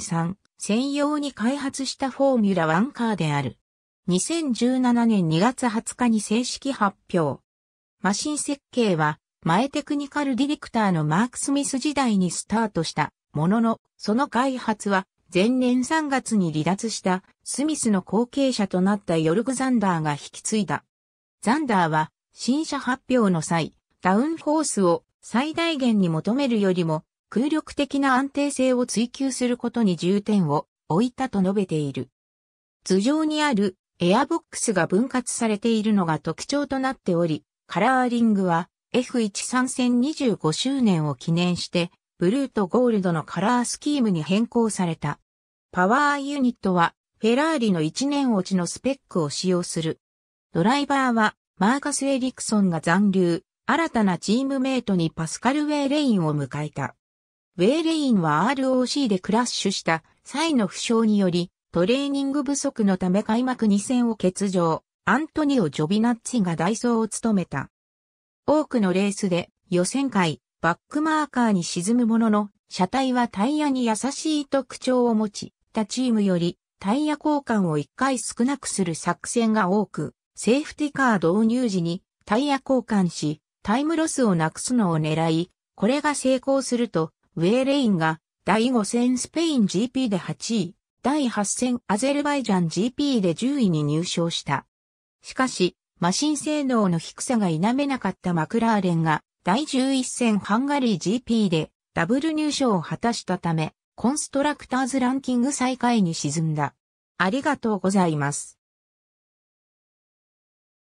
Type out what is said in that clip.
さん専用に開発したフォーミュラワンカーである。2017年2月20日に正式発表。マシン設計は、前テクニカルディレクターのマーク・スミス時代にスタートしたものの、その開発は前年3月に離脱したスミスの後継者となったヨルグ・ザンダーが引き継いだ。ザンダーは新車発表の際、ダウンフォースを最大限に求めるよりも空力的な安定性を追求することに重点を置いたと述べている。頭上にあるエアボックスが分割されているのが特徴となっており、カラーリングは F1 3戦25周年を記念してブルーとゴールドのカラースキームに変更された。パワーユニットはフェラーリの1年落ちのスペックを使用する。ドライバーはマーカス・エリクソンが残留、新たなチームメイトにパスカル・ウェイレインを迎えた。ウェイレインは ROC でクラッシュした際の負傷により、トレーニング不足のため開幕2戦を欠場、アントニオ・ジョビナッチがダイソーを務めた。多くのレースで予選会、バックマーカーに沈むものの、車体はタイヤに優しい特徴を持ち、他チームよりタイヤ交換を1回少なくする作戦が多く、セーフティカー導入時にタイヤ交換し、タイムロスをなくすのを狙い、これが成功すると、ウェーレインが第5戦スペイン GP で8位、第8戦アゼルバイジャン GP で10位に入賞した。しかし、マシン性能の低さが否めなかったマクラーレンが第11戦ハンガリー GP でダブル入賞を果たしたため、コンストラクターズランキング最下位に沈んだ。ありがとうございます。